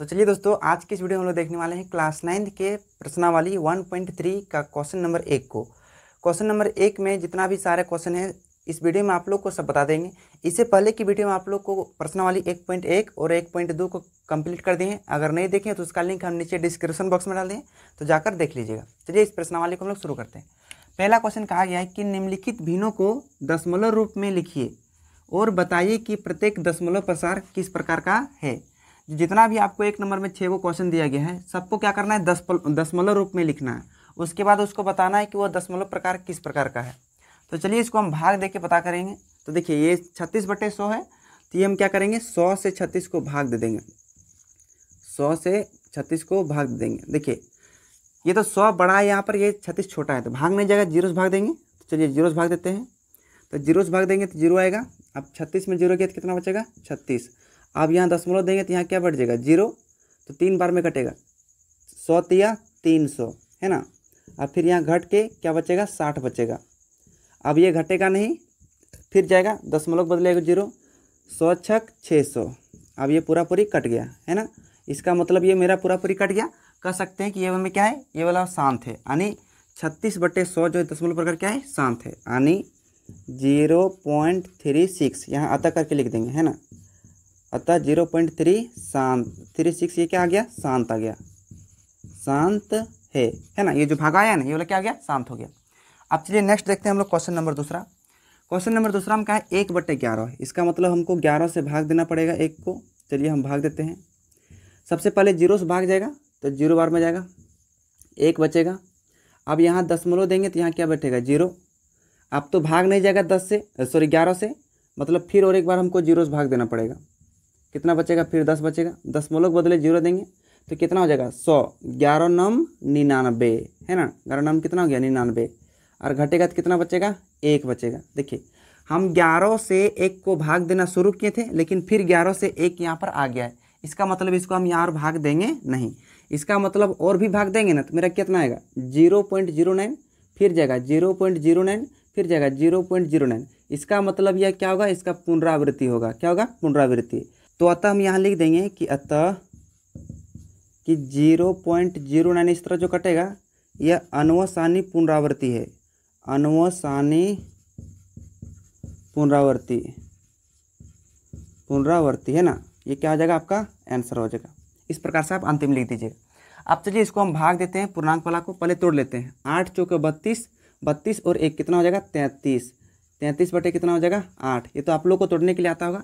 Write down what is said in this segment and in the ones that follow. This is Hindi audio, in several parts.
तो चलिए दोस्तों आज की इस वीडियो में हम लोग देखने वाले हैं क्लास नाइन्थ के प्रश्नावली वन पॉइंट थ्री का क्वेश्चन नंबर एक को क्वेश्चन नंबर एक में जितना भी सारे क्वेश्चन है इस वीडियो में आप लोग को सब बता देंगे इससे पहले की वीडियो में आप लोग को प्रश्नावली एक पॉइंट एक और एक पॉइंट दो को कंप्लीट कर दें अगर नहीं देखें तो उसका लिंक हम नीचे डिस्क्रिप्शन बॉक्स में डाल दें तो जाकर देख लीजिएगा चलिए इस प्रश्नावली को हम लोग शुरू करते हैं पहला क्वेश्चन कहा गया है कि निम्नलिखित भीनों को दशमलव रूप में लिखिए और बताइए कि प्रत्येक दशमलव प्रसार किस प्रकार का है जितना भी आपको एक नंबर में छः को क्वेश्चन दिया गया है सबको क्या करना है दस दशमलव रूप में लिखना है उसके बाद उसको बताना है कि वो दशमलव प्रकार किस प्रकार का है तो चलिए इसको हम भाग दे के पता करेंगे तो देखिए ये छत्तीस बटे सौ है तो ये हम क्या करेंगे सौ से छत्तीस को भाग दे देंगे सौ से छत्तीस को भाग दे देंगे देखिए ये तो सौ बड़ा है यहाँ पर ये छत्तीस छोटा है तो भाग नहीं जाएगा जीरो से भाग देंगे तो चलिए जीरो से भाग देते हैं तो जीरो से भाग देंगे तो जीरो आएगा अब छत्तीस में जीरो किया तो कितना बचेगा छत्तीस आप यहाँ दसमलव देंगे तो यहाँ क्या बढ़ जाएगा जीरो तो तीन बार में कटेगा सौ तिया तीन सौ है ना अब फिर यहाँ घट के क्या बचेगा साठ बचेगा अब ये घटेगा नहीं फिर जाएगा दसमलव बदलेगा जीरो सौ छक छः सौ अब ये पूरा पूरी कट गया है ना इसका मतलब ये मेरा पूरा पूरी कट गया कह सकते हैं कि ये में क्या है ये वाला शांत है यानी छत्तीस बटे सौ जो है दसमलव प्रकार क्या है शांत है यानी जीरो पॉइंट थ्री सिक्स यहाँ अतः करके लिख देंगे है ना अतः जीरो पॉइंट थ्री शांत थ्री सिक्स ये क्या आ गया शांत आ गया शांत है है ना ये जो भाग आया ना ये वाला क्या आ गया शांत हो गया अब चलिए नेक्स्ट देखते हैं हम लोग क्वेश्चन नंबर दूसरा क्वेश्चन नंबर दूसरा हम कहा है एक बट्टे ग्यारह इसका मतलब हमको ग्यारह से भाग देना पड़ेगा एक को चलिए हम भाग देते हैं सबसे पहले जीरो से भाग जाएगा तो जीरो बार में जाएगा एक बचेगा अब यहाँ दसमलव देंगे तो यहाँ क्या बैठेगा जीरो अब तो भाग नहीं जाएगा दस से सॉरी ग्यारह से मतलब फिर और एक बार हमको जीरो से भाग देना पड़ेगा कितना बचेगा फिर दस बचेगा दस मोलक बदले जीरो देंगे तो कितना हो जाएगा सौ ग्यारह नम निन्यानबे है ना ग्यारह नम कितना हो गया निन्यानबे और घटेगा तो कितना बचेगा एक बचेगा देखिए हम ग्यारह से एक को भाग देना शुरू किए थे लेकिन फिर ग्यारह से एक यहाँ पर आ गया है इसका मतलब इसको हम यहाँ और भाग देंगे नहीं इसका मतलब और भी भाग देंगे ना तो मेरा कितना आएगा जीरो पॉइंट जीरो नाइन फिर जाएगा जीरो पॉइंट जीरो नाइन फिर जाएगा जीरो पॉइंट जीरो नाइन इसका मतलब यह क्या होगा इसका पुनरावृत्ति होगा क्या होगा पुनरावृत्ति तो अतः हम यहाँ लिख देंगे कि अतः कि जीरो पॉइंट जीरो नाइन इस तरह जो कटेगा यह अनवसानी पुनरावृत्ति है अनवसानी पुनरावृत्ति पुनरावृत्ति है ना ये क्या हो जाएगा आपका आंसर हो जाएगा इस प्रकार से आप अंतिम लिख दीजिएगा अब चलिए इसको हम भाग देते हैं पूर्णांक वाला को पहले तोड़ लेते हैं आठ चौके बत्तीस बत्तीस और एक कितना हो जाएगा तैंतीस तैंतीस बटे कितना हो जाएगा आठ ये तो आप लोग को तोड़ने के लिए आता होगा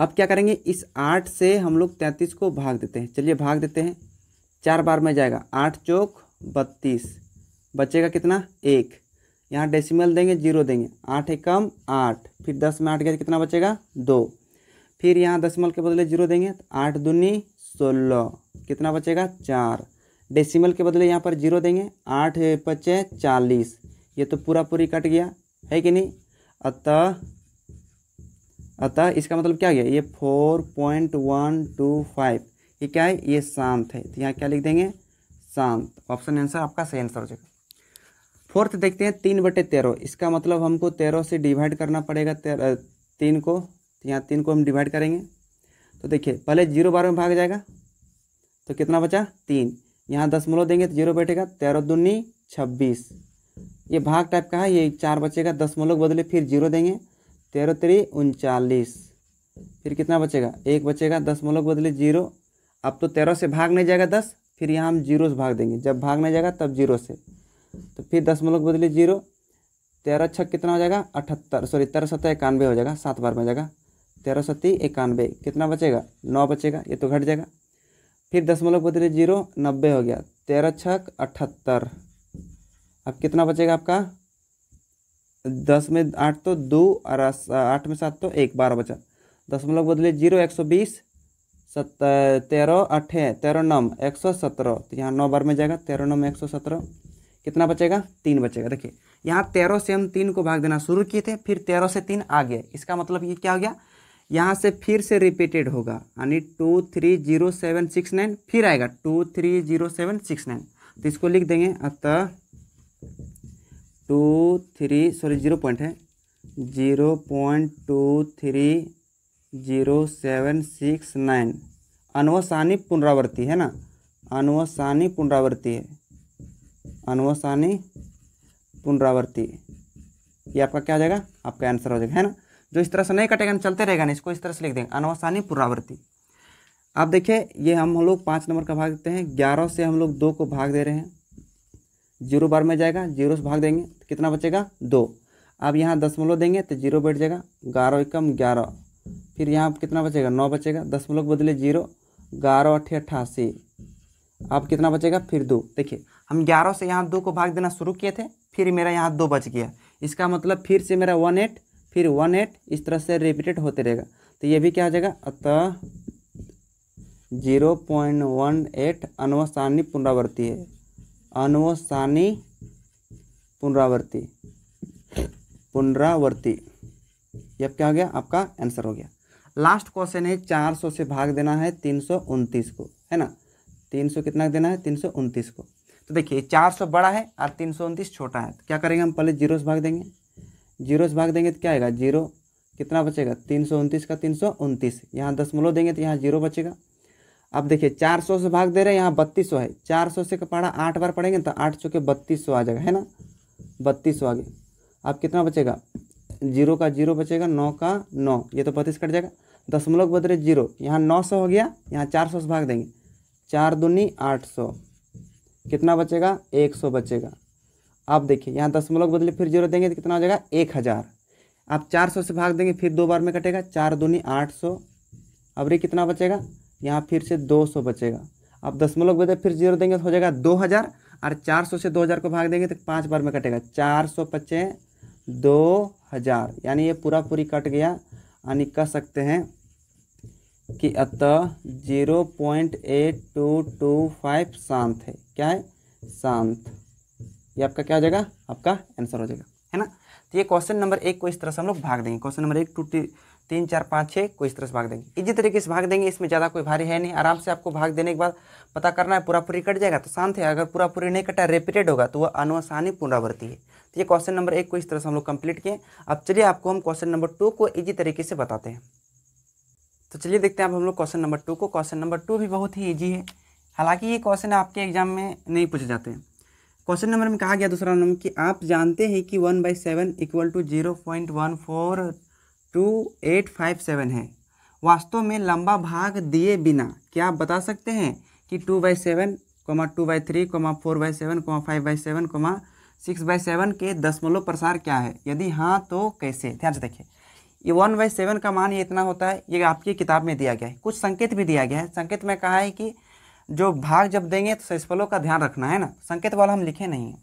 अब क्या करेंगे इस आठ से हम लोग तैंतीस को भाग देते हैं चलिए भाग देते हैं चार बार में जाएगा आठ चौक बत्तीस बचेगा कितना एक यहाँ डेसिमल देंगे जीरो देंगे आठ एकम आठ फिर दस में आठ गया तो कितना बचेगा दो फिर यहाँ दसमल के बदले जीरो देंगे तो आठ दूनी सोलह कितना बचेगा चार डेसिमल के बदले यहाँ पर जीरो देंगे आठ पचे चालीस ये तो पूरा पूरी कट गया है कि नहीं अतः अतः इसका मतलब क्या गया ये four point one two five ये क्या है ये शांत है तो यहाँ क्या लिख देंगे शांत ऑप्शन आंसर आपका सही आंसर हो जाएगा फोर्थ देखते हैं तीन बटे तेरह इसका मतलब हमको तेरह से डिवाइड करना पड़ेगा तेरह तीन को तो यहाँ तीन को हम डिवाइड करेंगे तो देखिए पहले जीरो बारह में भाग जाएगा तो कितना बचा तीन यहाँ दस दसमलव देंगे तो जीरो बैठेगा तेरह दूनी छब्बीस ये भाग टाइप का है ये चार बचेगा दस मलोक बदले फिर जीरो देंगे तेरह तेरी उनचालीस फिर कितना बचेगा एक बचेगा दसमलव बदले जीरो अब तो तेरह से भाग नहीं जाएगा दस फिर यहाँ हम जीरो से भाग देंगे जब भाग नहीं जाएगा तब जीरो से तो फिर दसमलव बदले जीरो तेरह छः कितना हो जाएगा अठहत्तर सॉरी तेरह सत्तर इक्यानवे हो जाएगा सात बार में जाएगा तेरह सत्ती इक्यानवे कितना बचेगा नौ बचेगा ये तो घट जाएगा फिर दसमलव बदले जीरो नब्बे हो गया तेरह छक अठहत्तर अब कितना बचेगा आपका दस में आठ तो दो और आठ में सात तो एक बारह बचा दशमलव बदले जीरो एक सौ बीस सत तेरह अठे तेरह नम एक सौ सत्रह तो यहाँ नौ बार में जाएगा तेरह नम एक सौ सत्रह कितना बचेगा तीन बचेगा देखिए यहाँ तेरह से हम तीन को भाग देना शुरू किए थे फिर तेरह से तीन आ गए इसका मतलब ये क्या हो गया यहाँ से फिर से रिपीटेड होगा यानी two three zero seven six nine फिर आएगा two three zero seven six nine तो इसको लिख देंगे अतः two three sorry zero point है zero point two three zero seven six nine अनुवसानी पुनरावृत्ति है ना अनुवसानी पुनरावृत्ति है अनुवसानी पुनरावृत्ति ये आपका क्या हो जाएगा आपका आंसर हो जाएगा है ना जो इस तरह से नहीं कटेगा चलते रहेगा ना इसको इस तरह से लिख देंगे अनवसानी पुनरावृत्ति आप देखिए ये हम लोग पाँच नंबर का भाग देते हैं ग्यारह से हम लोग दो को भाग दे रहे हैं जीरो बार में जाएगा जीरो से भाग देंगे तो कितना बचेगा दो अब यहाँ दसमलव देंगे तो जीरो बैठ जाएगा ग्यारह एकम ग्यारह फिर यहाँ कितना बचेगा नौ बचेगा दसमलव बदले जीरो ग्यारह अठे अट्ठासी अब कितना बचेगा फिर दो देखिए हम ग्यारह से यहाँ दो को भाग देना शुरू किए थे फिर मेरा यहाँ दो बच गया इसका मतलब फिर से मेरा वन एट फिर वन एट इस तरह से रिपीटेड होते रहेगा तो ये भी क्या हो जाएगा अतः जीरो पॉइंट वन एट अनुवसानी पुनरावर्ती है अनुसानी पुनरावृत्ति पुनरावृत्ति ये क्या हो गया आपका आंसर हो गया लास्ट क्वेश्चन है चार सौ से भाग देना है तीन सौ उनतीस को है ना तीन सौ कितना देना है तीन सौ उनतीस को तो देखिए चार सौ बड़ा है और तीन सौ उनतीस छोटा है तो क्या करेंगे हम पहले जीरो से भाग देंगे जीरो से भाग देंगे तो क्या आएगा जीरो कितना बचेगा तीन सौ उनतीस का तीन सौ उनतीस यहाँ दसमलव देंगे तो यहाँ जीरो बचेगा अब देखिए चार सौ से भाग दे रहे हैं यहाँ बत्तीस सौ है चार सौ से कपाड़ा आठ बार पड़ेंगे तो आठ चौके बत्तीस सौ आ जाएगा है ना बत्तीस सौ आगे अब कितना बचेगा जीरो का जीरो बचेगा नौ का नौ ये तो बत्तीस कट जाएगा दशमलव बदले जीरो यहाँ नौ सौ हो गया यहाँ चार सौ से भाग देंगे चार दूनी आठ सौ कितना बचेगा एक सौ बचेगा आप देखिए यहाँ दशमलव बदले फिर जीरो देंगे तो कितना हो जाएगा एक हज़ार आप चार सौ से भाग देंगे फिर दो बार में कटेगा चार दूनी आठ सौ अब रे कितना बचेगा यहाँ फिर से 200 बचेगा आप दशमलव बजे फिर जीरो देंगे तो हो जाएगा 2000 और 400 से 2000 को भाग देंगे तो पाँच बार में कटेगा चार सौ पच्चे दो हजार यानी ये पूरा पूरी कट गया यानी कह सकते हैं कि अतः zero point eight two two five शांत है क्या है शांत ये आपका क्या हो जाएगा आपका आंसर हो जाएगा है ना तो ये क्वेश्चन नंबर एक को इस तरह से हम लोग भाग देंगे क्वेश्चन नंबर एक टू टू तीन चार पाँच छः को इस तरह से भाग देंगे इसी तरीके से भाग देंगे इसमें ज़्यादा कोई भारी है नहीं आराम से आपको भाग देने के बाद पता करना है पूरा पूरी कट जाएगा तो शांत है अगर पूरा पूरी नहीं कटा रिपीटेड होगा तो वह अनुसानी पुनरावृत्ति है तो ये क्वेश्चन नंबर एक को इस तरह से हम लोग कंप्लीट किए अब चलिए आपको हम क्वेश्चन नंबर टू को इजी तरीके से बताते हैं तो चलिए देखते हैं अब हम लोग क्वेश्चन नंबर टू को क्वेश्चन नंबर टू भी बहुत ही ईजी है हालांकि ये क्वेश्चन आपके एग्जाम में नहीं पूछे जाते हैं क्वेश्चन नंबर में कहा गया दूसरा नंबर कि आप जानते हैं कि one by seven equal to zero point one four two eight five seven है वास्तव में लंबा भाग दिए बिना क्या आप बता सकते हैं कि two by seven comma two by three comma four by seven comma five by seven comma six by seven के दसमलव प्रसार क्या है यदि हाँ तो कैसे ध्यान से देखिए ये वन बाई सेवन का मान ये इतना होता है ये आपकी किताब में दिया गया है कुछ संकेत भी दिया गया है संकेत में कहा है कि जो भाग जब देंगे तो सफलों का ध्यान रखना है ना संकेत वाला हम लिखे नहीं हैं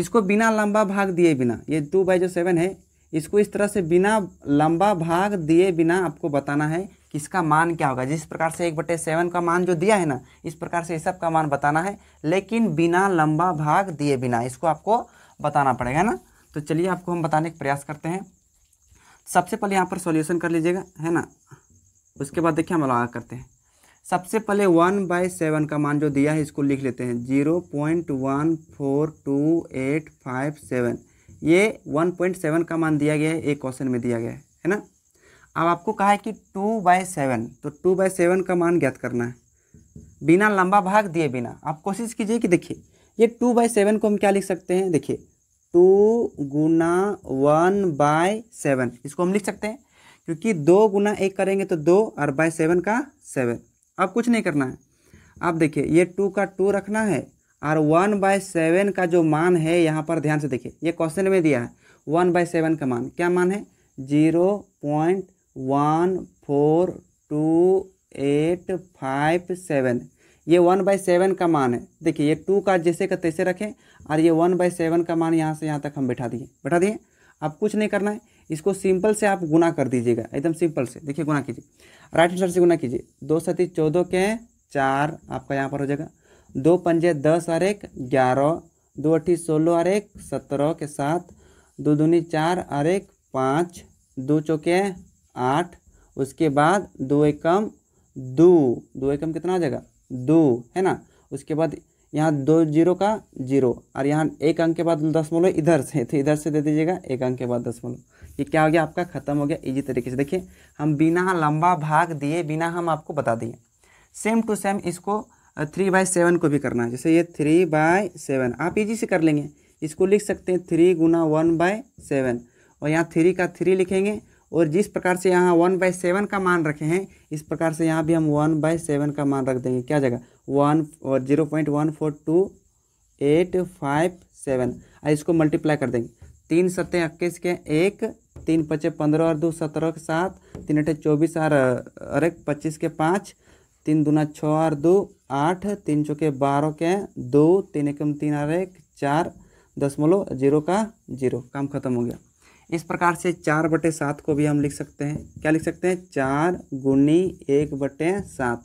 इसको बिना लंबा भाग दिए बिना ये टू बाई जो सेवन है इसको इस तरह से बिना लंबा भाग दिए बिना आपको बताना है कि इसका मान क्या होगा जिस प्रकार से एक बटे सेवन का मान जो दिया है ना इस प्रकार से सब का मान बताना है लेकिन बिना लंबा भाग दिए बिना इसको आपको बताना पड़ेगा ना तो चलिए आपको हम बताने का प्रयास करते हैं सबसे पहले यहाँ पर सॉल्यूशन कर लीजिएगा है ना उसके बाद देखिए हम अलग करते हैं सबसे पहले वन बाई सेवन का मान जो दिया है इसको लिख लेते हैं zero point one four two eight five seven ये 1.7 का मान दिया गया है एक क्वेश्चन में दिया गया है है ना अब आपको कहा है कि टू बाय सेवन तो टू बाय सेवन का मान ज्ञात करना है बिना लंबा भाग दिए बिना आप कोशिश कीजिए कि देखिए ये टू बाय सेवन को हम क्या लिख सकते हैं देखिए टू गुना वन बाय सेवन इसको हम लिख सकते हैं क्योंकि दो गुना एक करेंगे तो दो और बाय सेवन का सेवन अब कुछ नहीं करना है आप देखिए ये टू का टू रखना है और वन बाय सेवन का जो मान है यहाँ पर ध्यान से देखिए ये क्वेश्चन में दिया है वन बाय सेवन का मान क्या मान है zero point one four two eight five seven ये वन बाय सेवन का मान है देखिए ये टू का जैसे का तैसे रखें और ये वन बाई सेवन का मान यहाँ से यहाँ तक हम बैठा दिए बैठा दिए अब कुछ नहीं करना है इसको सिंपल से आप गुना कर दीजिएगा एकदम सिंपल से देखिए गुना कीजिए राइट आंसर से गुना कीजिए दो सती चौदह के चार आपका यहाँ पर हो जाएगा दो पंजे दस और एक ग्यारह दो अट्ठी सोलह और एक सत्रह के साथ दो दूनी चार और एक पाँच दो चौके आठ उसके बाद दो एकम दो दो एकम कितना आ जाएगा दो है ना उसके बाद यहाँ दो जीरो का जीरो और यहाँ एक अंक के बाद दशमलव इधर से तो इधर से दे दीजिएगा एक अंक के बाद दशमलव ये क्या हो गया आपका ख़त्म हो गया इजी तरीके से देखिए हम बिना लंबा भाग दिए बिना हम आपको बता दिए सेम टू सेम इसको थ्री बाय सेवन को भी करना है जैसे ये थ्री बाय सेवन आप इजी से कर लेंगे इसको लिख सकते हैं थ्री गुना वन बाय सेवन और यहाँ थ्री का थ्री लिखेंगे और जिस प्रकार से यहाँ वन बाय सेवन का मान रखे हैं इस प्रकार से यहाँ भी हम वन बाय सेवन का मान रख देंगे क्या जगह वन और zero point one four two eight five seven और इसको मल्टीप्लाई कर देंगे तीन सत्ते इक्कीस के एक तीन पचे पंद्रह और दो सत्रह के सात तीन अठे चौबीस और अरे पच्चीस के पाँच तीन दुना छः और दो आठ तीन चौके बारह के दो तीन एकम तीन और एक चार दशमलव जीरो का जीरो काम खत्म हो गया इस प्रकार से चार बटे सात को भी हम लिख सकते हैं क्या लिख सकते हैं चार गुनी एक बटे सात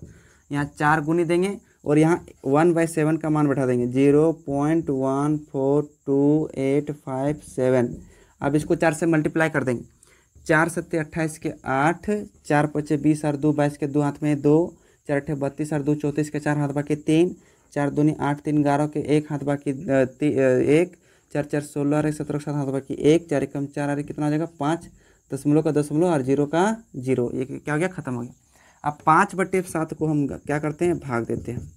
यहाँ चार गुनी देंगे और यहाँ वन बाई सेवन का मान बैठा देंगे zero point one four two eight five seven अब इसको चार से मल्टीप्लाई कर देंगे चार सत्ते अट्ठाईस के आठ चार पचे बीस और दो बाईस के दो हाथ में दो चार अठे बत्तीस और दो चौंतीस के चार हाथ बाकी तीन चार दूनी आठ तीन ग्यारह के एक हाथ बाकी एक चार चार सोलह और एक सत्रह के साथ हाथ बाकी एक चार एकम चार और कितना जाएगा पाँच दशमलव का दशमलव और जीरो का जीरो ये क्या हो गया ख़त्म हो गया अब पाँच बटे सात को हम क्या करते हैं भाग देते हैं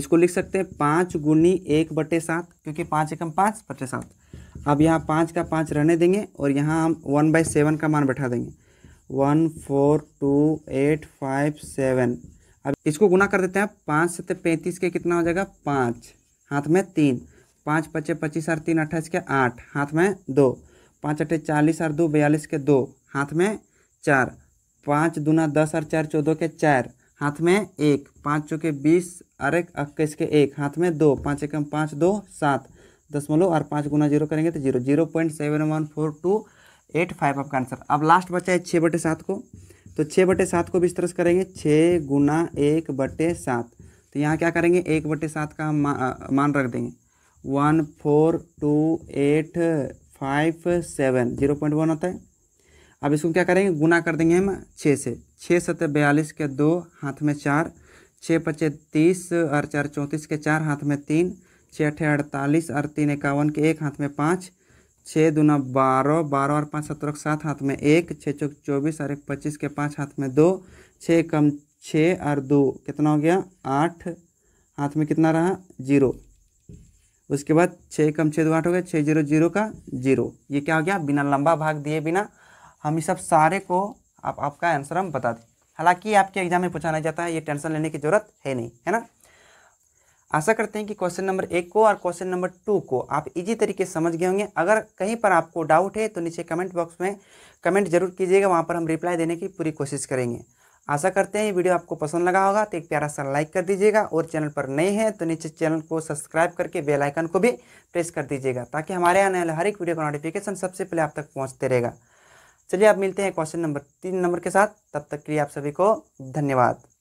इसको लिख सकते हैं पाँच गुनी एक बटे सात क्योंकि पाँच एकम पाँच बटे सात अब यहाँ पाँच का पाँच रहने देंगे और यहाँ हम वन बाई सेवन का मान बैठा देंगे one four two eight five seven अब इसको गुना कर देते हैं पाँच से पैंतीस के कितना हो जाएगा पाँच हाथ में तीन पाँच पच्चे पच्चीस और तीन अट्ठाईस के आठ हाथ में दो पाँच अट्ठे चालीस और दो बयालीस के दो हाथ में चार पाँच दूना दस और चार चौदह के चार हाथ में एक पाँच चौके बीस और एक इक्कीस के एक हाथ में दो पाँच एकम पाँच दो सात दसमलव और पाँच गुना जीरो करेंगे तो zero zero point seven one four two eight five आपका आंसर अब लास्ट बचा है छः बटे सात को तो छः बटे सात को भी इस तरह से करेंगे छः गुना एक बटे सात तो यहाँ क्या करेंगे एक बटे सात का हम मान रख देंगे one four two eight five seven zero point one होता है अब इसको क्या करेंगे गुना कर देंगे हम छः से छः सत्य बयालीस के दो हाथ में चार छः पचे तीस और चार चौंतीस के चार हाथ में तीन छः अठे अड़तालीस और तीन इक्यावन के एक हाथ में पाँच छः दूना बारह बारह और पाँच सत्रह के सात हाथ में एक छः चौक चौबीस और एक पच्चीस के पाँच हाथ में दो छः कम छः और दो कितना हो गया आठ हाथ में कितना रहा जीरो उसके बाद छः कम छः दो आठ हो गया छः जीरो जीरो का जीरो ये क्या हो गया बिना लंबा भाग दिए बिना हम इस सब सारे को आप आपका आंसर हम बता दें हालांकि आपके एग्जाम में पूछा नहीं जाता है ये टेंशन लेने की जरूरत है नहीं है ना आशा करते हैं कि क्वेश्चन नंबर एक को और क्वेश्चन नंबर टू को आप इजी तरीके से समझ गए होंगे अगर कहीं पर आपको डाउट है तो नीचे कमेंट बॉक्स में कमेंट जरूर कीजिएगा वहाँ पर हम रिप्लाई देने की पूरी कोशिश करेंगे आशा करते हैं ये वीडियो आपको पसंद लगा होगा तो एक प्यारा सा लाइक कर दीजिएगा और चैनल पर नए हैं तो नीचे चैनल को सब्सक्राइब करके बेल आइकन को भी प्रेस कर दीजिएगा ताकि हमारे आने वाले हर एक वीडियो का नोटिफिकेशन सबसे पहले आप तक पहुँचते रहेगा चलिए आप मिलते हैं क्वेश्चन नंबर तीन नंबर के साथ तब तक के लिए आप सभी को धन्यवाद